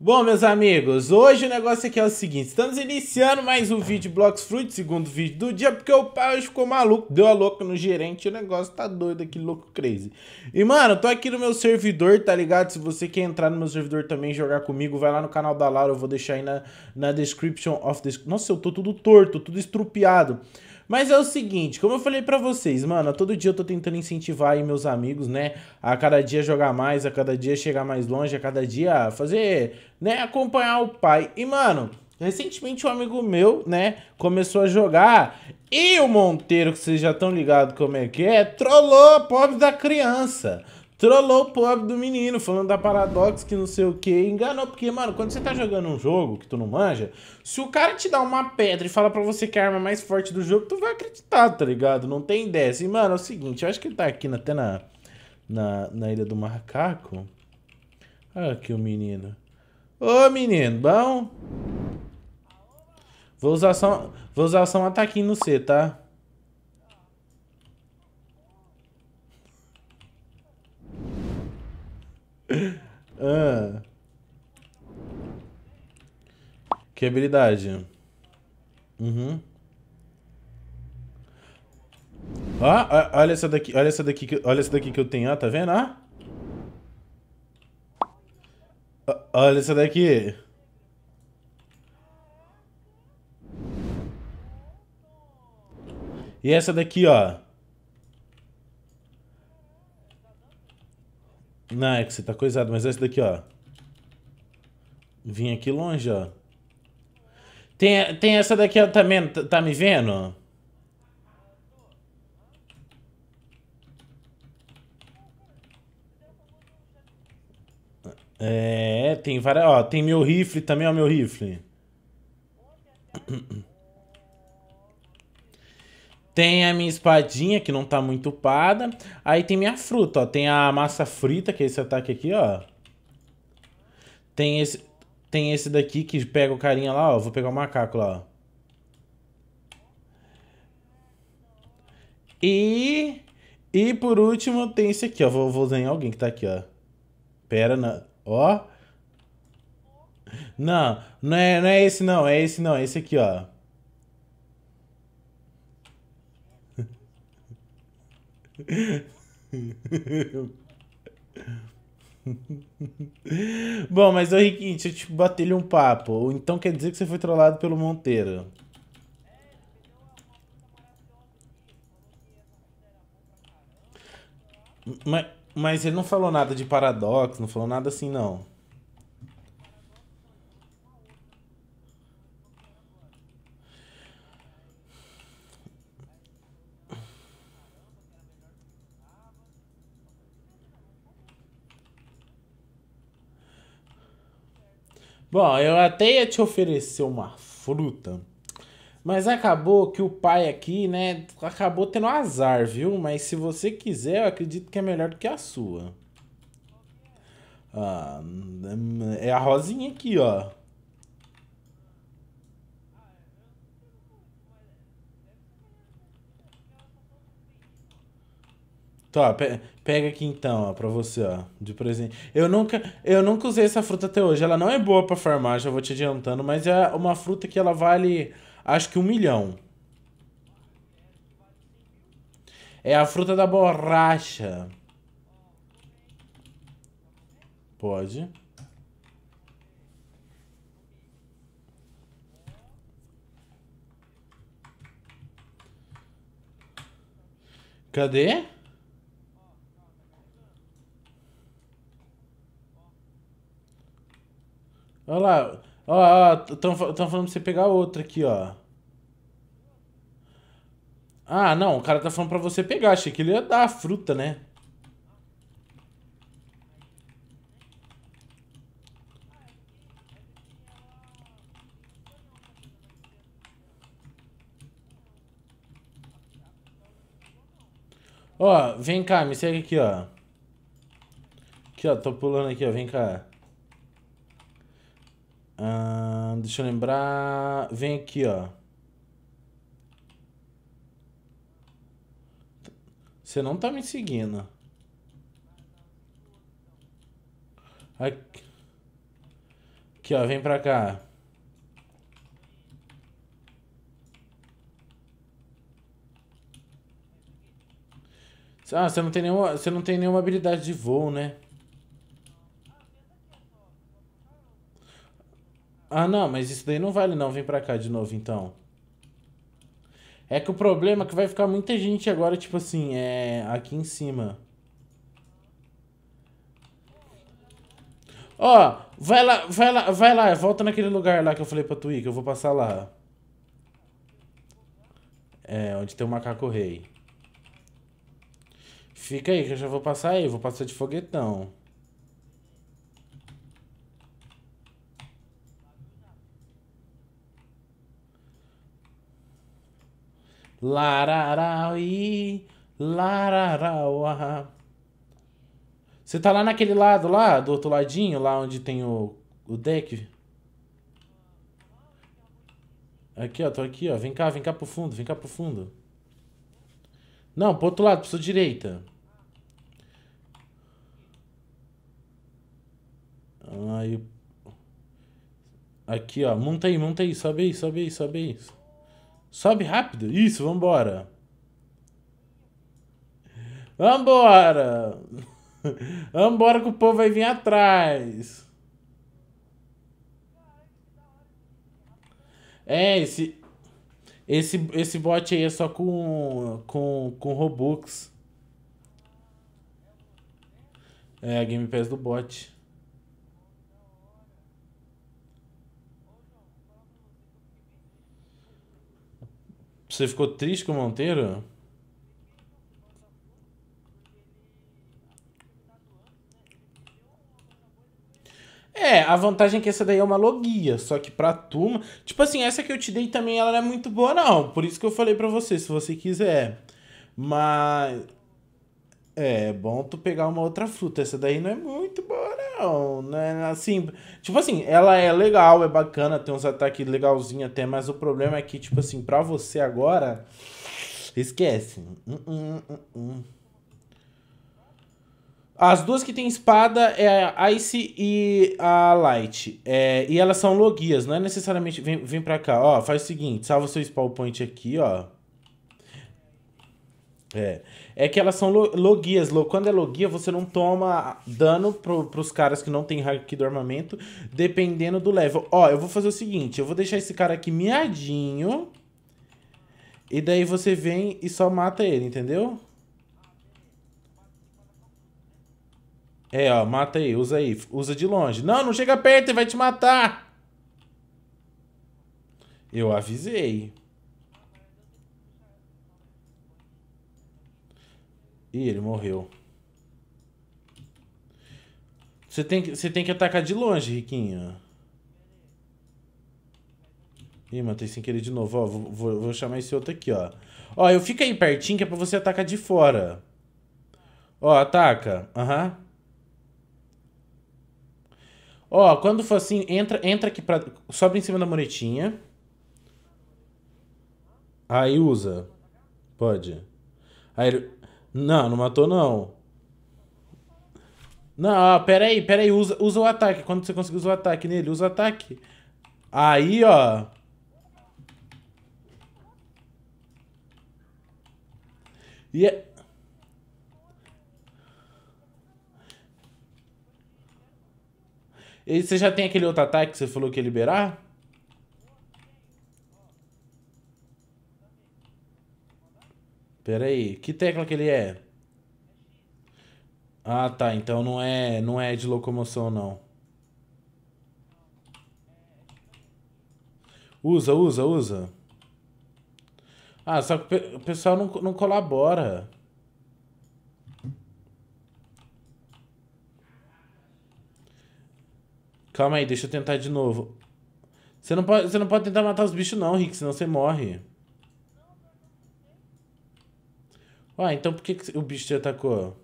Bom, meus amigos, hoje o negócio aqui é o seguinte, estamos iniciando mais um vídeo Blocks Fruit, segundo vídeo do dia, porque o pai ficou maluco, deu a louca no gerente, o negócio tá doido aqui, louco crazy. E, mano, tô aqui no meu servidor, tá ligado? Se você quer entrar no meu servidor também e jogar comigo, vai lá no canal da Laura, eu vou deixar aí na, na description of the... Nossa, eu tô tudo torto, tudo estrupiado. Mas é o seguinte, como eu falei para vocês, mano, todo dia eu tô tentando incentivar aí meus amigos, né? A cada dia jogar mais, a cada dia chegar mais longe, a cada dia fazer, né? Acompanhar o pai. E, mano, Recentemente um amigo meu, né, começou a jogar e o Monteiro, que vocês já estão ligados como é que é, trollou a pobre da criança trollou o pobre do menino, falando da Paradox, que não sei o que, enganou, porque, mano, quando você tá jogando um jogo que tu não manja, se o cara te dá uma pedra e fala pra você que é a arma é mais forte do jogo, tu vai acreditar, tá ligado? Não tem ideia. E, mano, é o seguinte, eu acho que ele tá aqui na, até na, na, na Ilha do Macaco. Olha aqui o menino. Ô, menino, bom? Vou usar só, vou usar só um ataquinho no C, tá? ah. Que habilidade? Uhum. Ah, olha essa daqui, olha essa daqui, olha essa daqui que eu tenho, ah, tá vendo? Ah? Olha essa daqui. E essa daqui, ó. Não, é que você tá coisado, mas essa daqui, ó. Vim aqui longe, ó. Tem, tem essa daqui ó, também, tá, tá me vendo? É, tem várias, ó, tem meu rifle também, ó, meu rifle. Tem a minha espadinha, que não tá muito upada. Aí tem minha fruta, ó. Tem a massa frita, que é esse ataque aqui, ó. Tem esse, tem esse daqui que pega o carinha lá, ó. Vou pegar o macaco lá, ó. E... E por último tem esse aqui, ó. Vou, vou desenhar alguém que tá aqui, ó. Pera, não. Ó. Não, não é, não é esse não. É esse não. É esse aqui, ó. Bom, mas o Riquinho, deixa eu te bater um papo. Ou então quer dizer que você foi trollado pelo Monteiro. Mas, mas ele não falou nada de paradoxo, não falou nada assim, não. Bom, eu até ia te oferecer uma fruta, mas acabou que o pai aqui, né, acabou tendo azar, viu? Mas se você quiser, eu acredito que é melhor do que a sua. Ah, é a rosinha aqui, ó. Tá, pe pega aqui então, ó, pra você, ó, de presente. Eu nunca, eu nunca usei essa fruta até hoje. Ela não é boa pra farmar, já vou te adiantando, mas é uma fruta que ela vale, acho que um milhão. É a fruta da borracha. Pode. Cadê? Olha lá. Ó, estão falando pra você pegar outra aqui, ó. Ah, não, o cara tá falando pra você pegar. Achei que ele ia dar a fruta, né? Ó, vem cá, me segue aqui, ó. Aqui, ó, tô pulando aqui, ó, vem cá deixa eu lembrar. Vem aqui, ó. Você não tá me seguindo. Aqui, aqui ó. Vem pra cá. Ah, você não tem nenhuma, você não tem nenhuma habilidade de voo, né? Ah, não, mas isso daí não vale não. Vem pra cá de novo, então. É que o problema é que vai ficar muita gente agora, tipo assim, é... Aqui em cima. Ó, vai lá, vai lá, vai lá. Volta naquele lugar lá que eu falei pra tu ir, que eu vou passar lá. É, onde tem o macaco rei. Fica aí, que eu já vou passar aí. Vou passar de foguetão. Lararaui, lararaua. Você tá lá naquele lado lá, do outro ladinho, lá onde tem o, o deck. Aqui, ó, tô aqui, ó. Vem cá, vem cá pro fundo, vem cá pro fundo. Não, pro outro lado, pro sua direita. Aí. Aqui, ó. Monta aí, monta aí. Sobe aí, sobe aí, sobe aí. Sobe rápido. Isso, vambora. Vambora. Vambora que o povo vai vir atrás. É, esse... Esse, esse bot aí é só com, com, com Robux. É, a Game Pass do bot. Você ficou triste com o Monteiro? É, a vantagem é que essa daí é uma logia, só que pra turma... Tipo assim, essa que eu te dei também, ela não é muito boa, não. Por isso que eu falei pra você, se você quiser. Mas... É, é bom tu pegar uma outra fruta. Essa daí não é muito boa, não. Não, né? Assim, tipo assim, ela é legal, é bacana, tem uns ataques legalzinhos até, mas o problema é que, tipo assim, pra você agora. Esquece. Uh, uh, uh, As duas que tem espada é a Ice e a Light. É, e elas são logias, não é necessariamente. Vem, vem pra cá, ó. Faz o seguinte: salva seu spawn point aqui, ó. É. É que elas são logias. Quando é logia, você não toma dano pro, pros caras que não tem hack do armamento, dependendo do level. Ó, eu vou fazer o seguinte: eu vou deixar esse cara aqui miadinho. E daí você vem e só mata ele, entendeu? É, ó, mata aí, usa aí, usa de longe. Não, não chega perto, ele vai te matar. Eu avisei. Ih, ele morreu. Você tem, que, você tem que atacar de longe, Riquinho. Ih, matei sem querer de novo. Ó, vou, vou, vou chamar esse outro aqui, ó. Ó, eu fico aí pertinho que é pra você atacar de fora. Ó, ataca. Aham. Uhum. Ó, quando for assim, entra, entra aqui pra... Sobe em cima da muretinha. Aí usa. Pode. Aí ele... Não, não matou não. Não, ah, pera aí, pera aí. Usa, usa o ataque. Quando você conseguir usar o ataque nele, usa o ataque. Aí, ó. E é... E você já tem aquele outro ataque que você falou que ia liberar? Pera aí, que tecla que ele é? Ah, tá, então não é, não é de locomoção, não. Usa, usa, usa. Ah, só que o pessoal não, não colabora. Calma aí, deixa eu tentar de novo. Você não pode, você não pode tentar matar os bichos não, Rick, senão você morre. Ué, ah, então por que, que o bicho te atacou?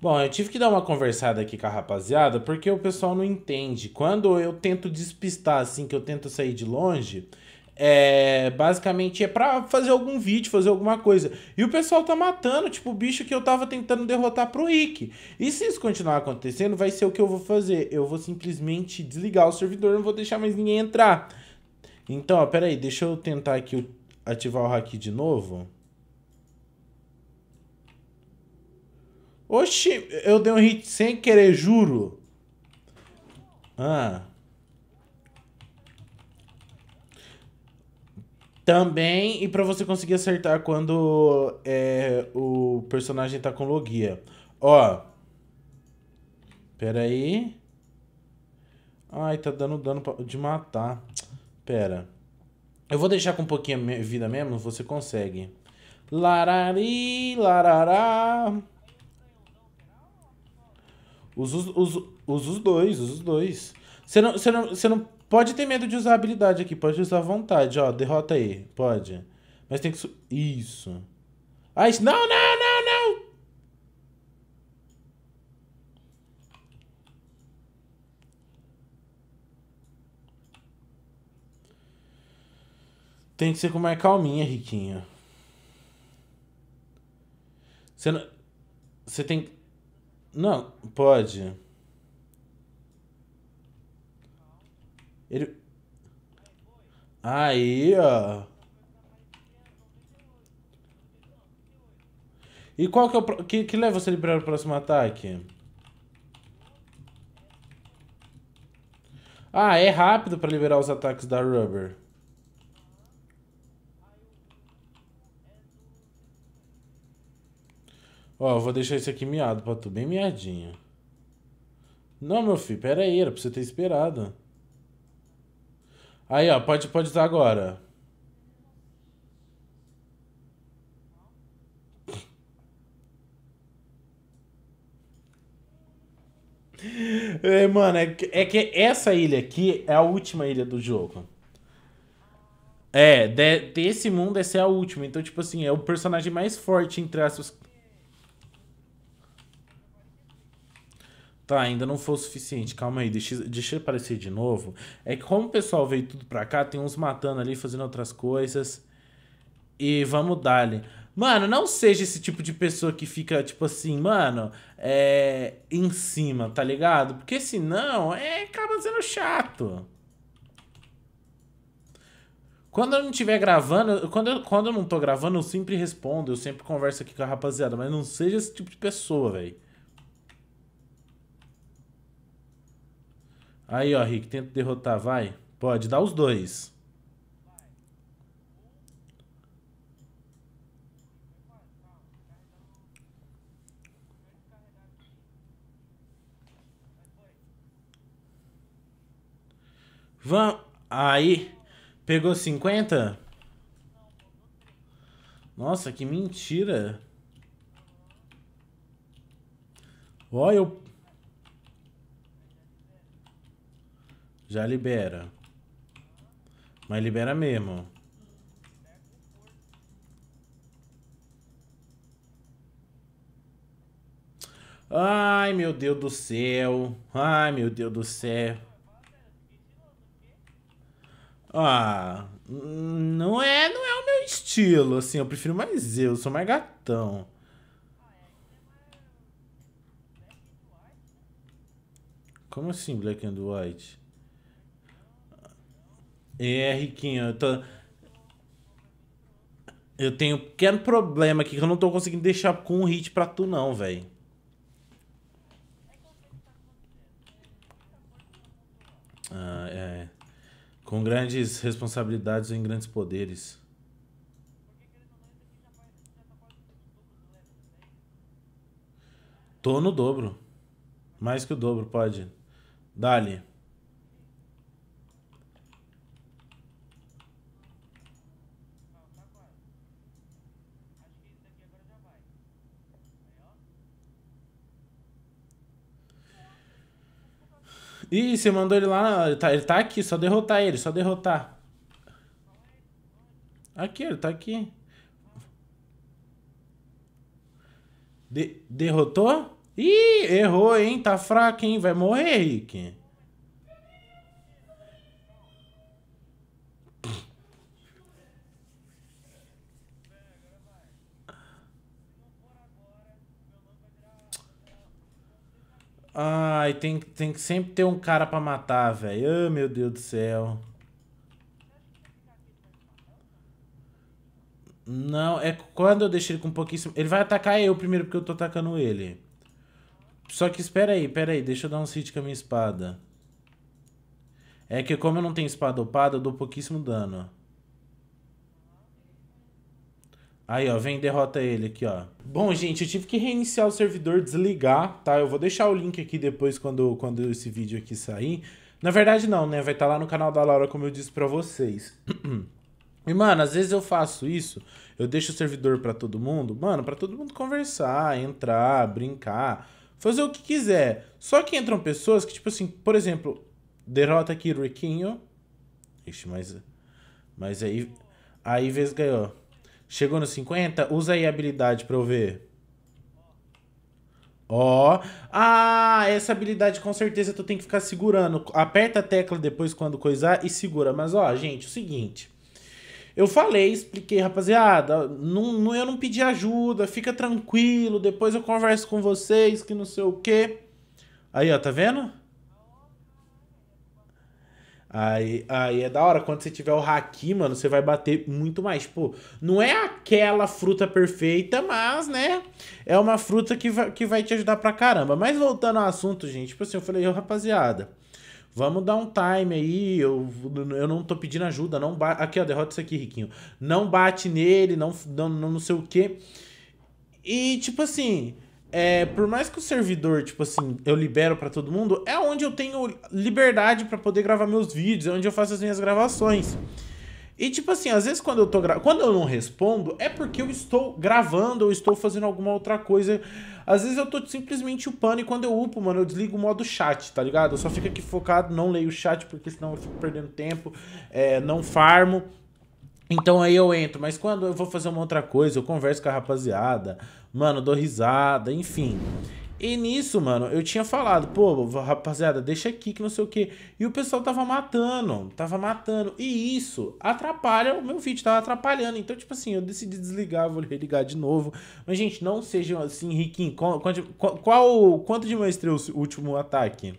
Bom, eu tive que dar uma conversada aqui com a rapaziada, porque o pessoal não entende. Quando eu tento despistar, assim, que eu tento sair de longe, é, basicamente é pra fazer algum vídeo, fazer alguma coisa. E o pessoal tá matando, tipo, o bicho que eu tava tentando derrotar pro Rick. E se isso continuar acontecendo, vai ser o que eu vou fazer. Eu vou simplesmente desligar o servidor, não vou deixar mais ninguém entrar. Então, ó, peraí, deixa eu tentar aqui ativar o hack de novo. Oxi, eu dei um hit sem querer, juro. Ah. Também, e para você conseguir acertar quando é, o personagem tá com logia. Ó. Pera aí. Ai, tá dando dano de matar. Pera. Eu vou deixar com um pouquinho de vida mesmo, você consegue. Larari, larará. Usa os, usa, usa os dois, usa os dois. Você não, você, não, você não pode ter medo de usar habilidade aqui, pode usar à vontade, ó. Derrota aí, pode. Mas tem que. Isso. Ah, isso. Não, não, não, não! Tem que ser com mais calminha, Riquinho. Você não. Você tem. Não, pode. Ele. Aí, ó. E qual que é o. Pro... Que, que leva você liberar o próximo ataque? Ah, é rápido para liberar os ataques da Rubber. Ó, eu vou deixar esse aqui miado pra tu, bem miadinho. Não, meu filho, pera aí, era pra você ter esperado. Aí, ó, pode, pode usar agora. É, mano, é, é que essa ilha aqui é a última ilha do jogo. É, de, desse mundo essa é a última. Então, tipo assim, é o personagem mais forte entre as Tá, ainda não foi o suficiente. Calma aí, deixa, deixa aparecer de novo. É que como o pessoal veio tudo pra cá, tem uns matando ali, fazendo outras coisas. E vamos dali. Mano, não seja esse tipo de pessoa que fica, tipo assim, mano, é. em cima, tá ligado? Porque senão é acaba sendo chato. Quando eu não estiver gravando, quando eu, quando eu não tô gravando, eu sempre respondo, eu sempre converso aqui com a rapaziada, mas não seja esse tipo de pessoa, velho. Aí, ó, Rick, tenta derrotar, vai. Pode, dar os dois. Vamos. Aí. Pegou 50? Nossa, que mentira. Olha eu Já libera. Mas libera mesmo. Ai, meu Deus do céu. Ai, meu Deus do céu. Ah, não é, não é o meu estilo, assim, eu prefiro mais eu, sou mais gatão. Como assim, black and white? é, Riquinho, eu tô... Eu tenho um pequeno problema aqui que eu não tô conseguindo deixar com um hit pra tu não, velho. Ah, é. Com grandes responsabilidades em grandes poderes. Tô no dobro. Mais que o dobro, pode. Dali. Ih, você mandou ele lá. Ele tá, ele tá aqui, só derrotar ele, só derrotar. Aqui, ele tá aqui. De derrotou? Ih, errou, hein? Tá fraco, hein? Vai morrer, Rick. Ai, tem, tem que sempre ter um cara pra matar, velho. Ah, oh, meu Deus do céu. Não, é quando eu deixo ele com pouquíssimo... Ele vai atacar eu primeiro, porque eu tô atacando ele. Só que espera aí, espera aí. Deixa eu dar um hit com a minha espada. É que como eu não tenho espada upada, eu dou pouquíssimo dano. Aí, ó, vem derrota ele aqui, ó. Bom, gente, eu tive que reiniciar o servidor, desligar, tá? Eu vou deixar o link aqui depois quando, quando esse vídeo aqui sair. Na verdade, não, né? Vai estar tá lá no canal da Laura, como eu disse pra vocês. e, mano, às vezes eu faço isso, eu deixo o servidor pra todo mundo, mano, pra todo mundo conversar, entrar, brincar, fazer o que quiser. Só que entram pessoas que, tipo assim, por exemplo, derrota aqui Riquinho. Ixi, mas... Mas aí... Aí vez ganhou. Chegou no 50? Usa aí a habilidade pra eu ver. Ó. Ah, essa habilidade com certeza tu tem que ficar segurando. Aperta a tecla depois quando coisar e segura. Mas, ó, gente, o seguinte. Eu falei, expliquei, rapaziada. Não, não, eu não pedi ajuda, fica tranquilo. Depois eu converso com vocês, que não sei o quê. Aí, ó, tá vendo? Aí, aí é da hora, quando você tiver o haki, mano, você vai bater muito mais. Tipo, não é aquela fruta perfeita, mas, né, é uma fruta que vai, que vai te ajudar pra caramba. Mas voltando ao assunto, gente, tipo assim, eu falei, oh, rapaziada, vamos dar um time aí, eu, eu não tô pedindo ajuda, não bate... Aqui, ó, derrota isso aqui, Riquinho. Não bate nele, não, não, não sei o quê. E, tipo assim, é, por mais que o servidor, tipo assim, eu libero para todo mundo, é onde eu tenho liberdade para poder gravar meus vídeos, é onde eu faço as minhas gravações. E tipo assim, às vezes quando eu tô gra... quando eu não respondo, é porque eu estou gravando ou estou fazendo alguma outra coisa. Às vezes eu tô simplesmente upando e quando eu upo, mano, eu desligo o modo chat, tá ligado? Eu só fico aqui focado, não leio o chat porque senão eu fico perdendo tempo, é, não farmo. Então aí eu entro, mas quando eu vou fazer uma outra coisa, eu converso com a rapaziada, mano, dou risada, enfim. E nisso, mano, eu tinha falado, pô, rapaziada, deixa aqui que não sei o quê. E o pessoal tava matando, tava matando. E isso atrapalha, o meu vídeo tava atrapalhando. Então, tipo assim, eu decidi desligar, vou ligar de novo. Mas, gente, não sejam assim, riquinho. Qual, qual, qual quanto de maestrei o último ataque?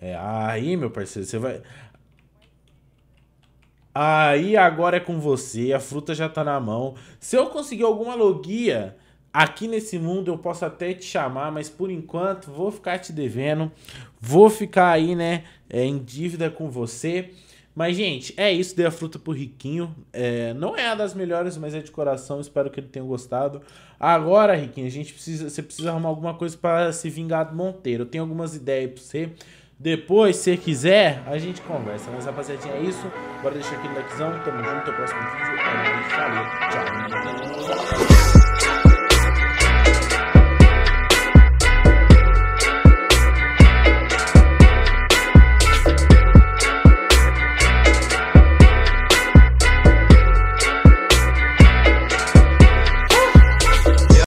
É, aí, meu parceiro, você vai... Aí agora é com você, a fruta já tá na mão. Se eu conseguir alguma logia aqui nesse mundo, eu posso até te chamar, mas por enquanto vou ficar te devendo. Vou ficar aí, né, é, em dívida com você. Mas, gente, é isso. Dei a fruta pro Riquinho. É, não é a das melhores, mas é de coração. Espero que ele tenha gostado. Agora, Riquinho, a gente precisa, você precisa arrumar alguma coisa para se vingar do Monteiro. Eu tenho algumas ideias para você. Depois, se quiser, a gente conversa. Mas, rapaziadinha, é isso. Bora deixar aquele likezão. Tamo junto. Até o próximo vídeo. É Valeu. Tchau.